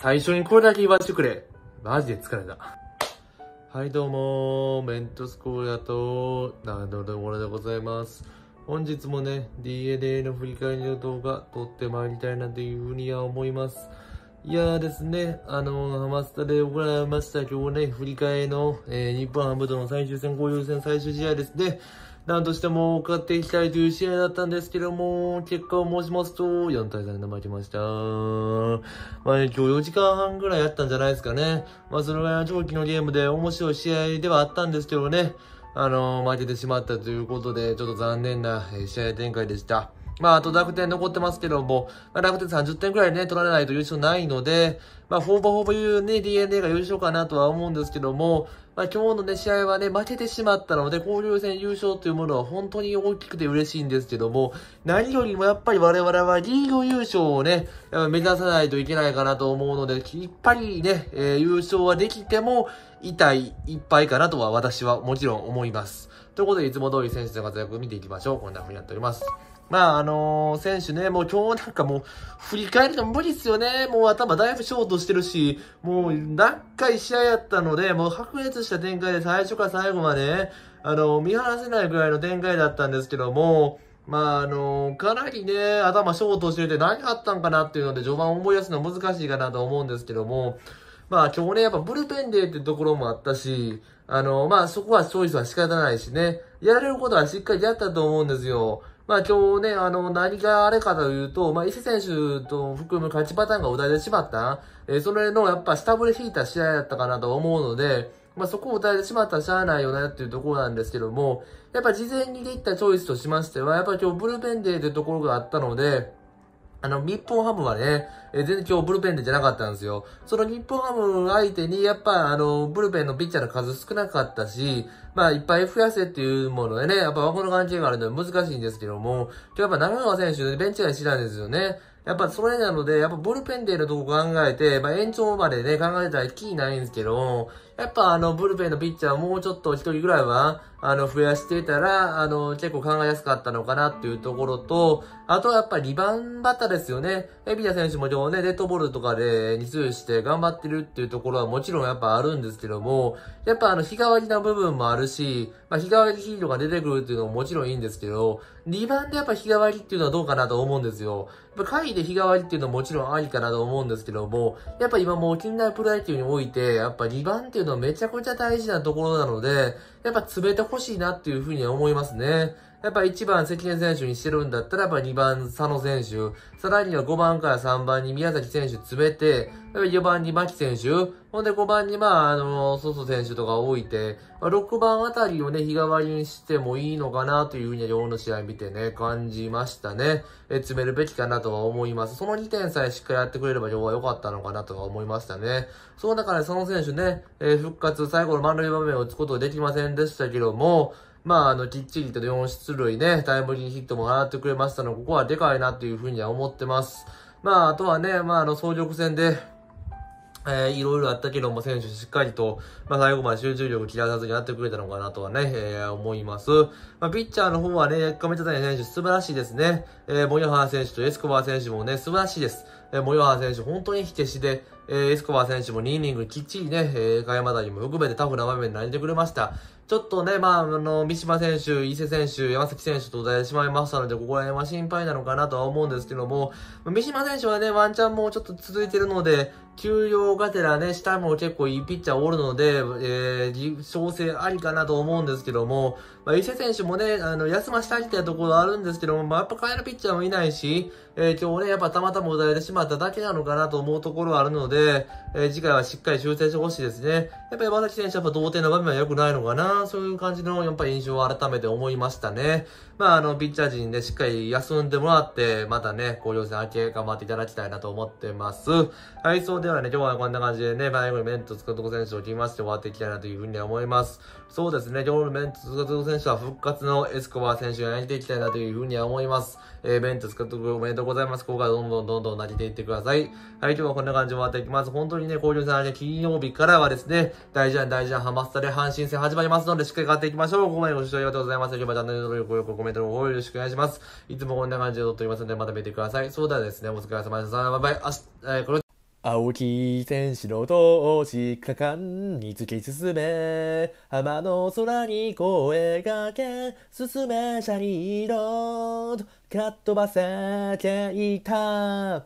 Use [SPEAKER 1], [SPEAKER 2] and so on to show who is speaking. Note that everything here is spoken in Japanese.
[SPEAKER 1] 最初にこれだけ言わせてくれ。マジで疲れた。はい、どうもメントスコーラと、なるほど、らでございます。本日もね、DNA の振り返りの動画撮ってまいりたいなというふうには思います。いやーですね、あのー、ハマスタで行われました今日ね、振り替えの、えー、日本ハムとの最終戦、交流戦最終試合ですね。なんとしても勝っていきたいという試合だったんですけども、結果を申しますと、4対3で負けました。まあね、今日4時間半ぐらいあったんじゃないですかね。まあそれは長期のゲームで面白い試合ではあったんですけどね、あのー、負けてしまったということで、ちょっと残念な試合展開でした。まあ、あと楽天残ってますけども、まあ、楽天30点くらいね、取られないと優勝ないので、まあ、ほぼほぼいうね、DNA が優勝かなとは思うんですけども、まあ、今日のね、試合はね、負けてしまったので、交流戦優勝というものは本当に大きくて嬉しいんですけども、何よりもやっぱり我々はリーグ優勝をね、目指さないといけないかなと思うので、きっぱりね、えー、優勝はできても、痛いいっぱいかなとは私はもちろん思います。ということで、いつも通り選手の活躍を見ていきましょう。こんな風になっております。まあ、あのー、選手ね、もう今日なんかもう、振り返るの無理っすよね。もう頭だいぶショートしてるし、もう何回試合やったので、もう白熱した展開で最初から最後まで、あのー、見放せないぐらいの展開だったんですけども、まあ、あのー、かなりね、頭ショートしてて何があったんかなっていうので、序盤思い出すの難しいかなと思うんですけども、まあ今日ね、やっぱブルペンデーってところもあったし、あのまあそこはチョイスは仕方ないしね、やれることはしっかりやったと思うんですよ。まあ今日ね、あの、何があれかというと、まあ伊勢選手と含む勝ちパターンが打たれてしまったえー、それのやっぱ下振ヒ引いた試合だったかなと思うので、まあ、そこを打たれてしまったらしゃあないよねっていうところなんですけども、やっぱ事前にできたチョイスとしましては、やっぱ今日ブルペンデーというところがあったので、あの、日本ハムはね、え全然今日ブルペンでじゃなかったんですよ。その日本ハム相手に、やっぱあの、ブルペンのピッチャーの数少なかったし、まあいっぱい増やせっていうものでね、やっぱ枠の関係があるので難しいんですけども、今日やっぱ長川選手、ベンチ外したんですよね。やっぱそれなので、やっぱブルペンでのとこ考えて、まあ延長までね、考えたらキーないんですけど、やっぱあの、ブルペンのピッチャーもうちょっと一人ぐらいは、あの、増やしてたら、あの、結構考えやすかったのかなっていうところと、あとはやっぱり2番バッターですよね。エビタ選手も今日ね、デッドボールとかで2通して頑張ってるっていうところはもちろんやっぱあるんですけども、やっぱあの、日替わりな部分もあるし、まあ、日替わりヒーローが出てくるっていうのももちろんいいんですけど、2番でやっぱ日替わりっていうのはどうかなと思うんですよ。やっぱで日替わりっていうのはもちろんありかなと思うんですけども、やっぱ今もう近代プロ野球において、やっぱ2番っていうのはめちゃくちゃ大事なところなので、やっぱ詰めてほしいなっていうふうには思いますね。やっぱ1番関根選手にしてるんだったら、やっぱ2番佐野選手、さらには5番から3番に宮崎選手詰めて、やっぱ4番に牧選手、ほんで5番にまあ、あの、ソソ選手とか置いて、まあ、6番あたりをね、日替わりにしてもいいのかなというふうに両日の試合見てね、感じましたね。え、詰めるべきかなとは思います。その2点さえしっかりやってくれれば両は良かったのかなとは思いましたね。そうだから佐野選手ね、えー、復活、最後の満塁場面を打つことできませんでしたけども、まあ、あの、きっちりと4出塁ね、タイムリーヒットも上がってくれましたので、ここはでかいなっていうふうには思ってます。まあ、あとはね、まあ、あの、総力戦で、えー、いろいろあったけども、選手しっかりと、まあ、最後まで集中力切らさずにやってくれたのかなとはね、えー、思います。まあ、ピッチャーの方はね、亀田谷選手素晴らしいですね。えー、ボニョハー選手とエスコバー選手もね、素晴らしいです。えー、森川選手、本当に火消しで、えー、エスコバー選手も2イニングきっちりね、えー、外山谷も含めてタフな場面に投げてくれました。ちょっとね、まあ、あの、三島選手、伊勢選手、山崎選手と出てしまいましたので、ここら辺は心配なのかなとは思うんですけども、三島選手はね、ワンチャンもちょっと続いてるので、休養がてらね、下も結構いいピッチャーおるので、えー、調整ありかなと思うんですけども、まあ、伊勢選手もね、あの、休ましたりってところあるんですけども、まあ、やっぱ変えるピッチャーもいないし、えー、今日ね、やっぱたまたま打たれてしままっただけなのかなと思うところはあるので、えー、次回はしっかり修正してほしいですね。やっぱり山崎選手はやっぱ同点の場面は良くないのかな、そういう感じのやっぱ印象を改めて思いましたね。まあ、あの、ピッチャー陣で、しっかり休んでもらって、またね、交流戦明け頑張っていただきたいなと思ってます。はい、そうではね、今日はこんな感じでね、前後にメンツ、つくとこ選手を決めまして終わっていきたいなというふうに思います。そうですね、今日のメンツ、つくとこ選手は復活のエスコバー選手がやっていきたいなというふうに思います。えー、メンツ、つくとこおめでとうございます。今回どんどんどんどん投げていってください。はい、今日はこんな感じで終わっていきます。本当にね、交流戦、金曜日からはですね、大事な大事なハマスタで阪神戦始まりますので、しっかり勝っていきましょう。ここまでご視聴ありがとうございました。今日はチャンネル登録、高評価、コメントの方よろしくお願いします。いつもこんな感じで撮っておりますので、また見てください。そうだですね、お疲れ様でした。バイバイ。あし、えー、この青木選手の投資果敢に突き進め浜の空に声がけ進めシャリードかっ飛ばせていた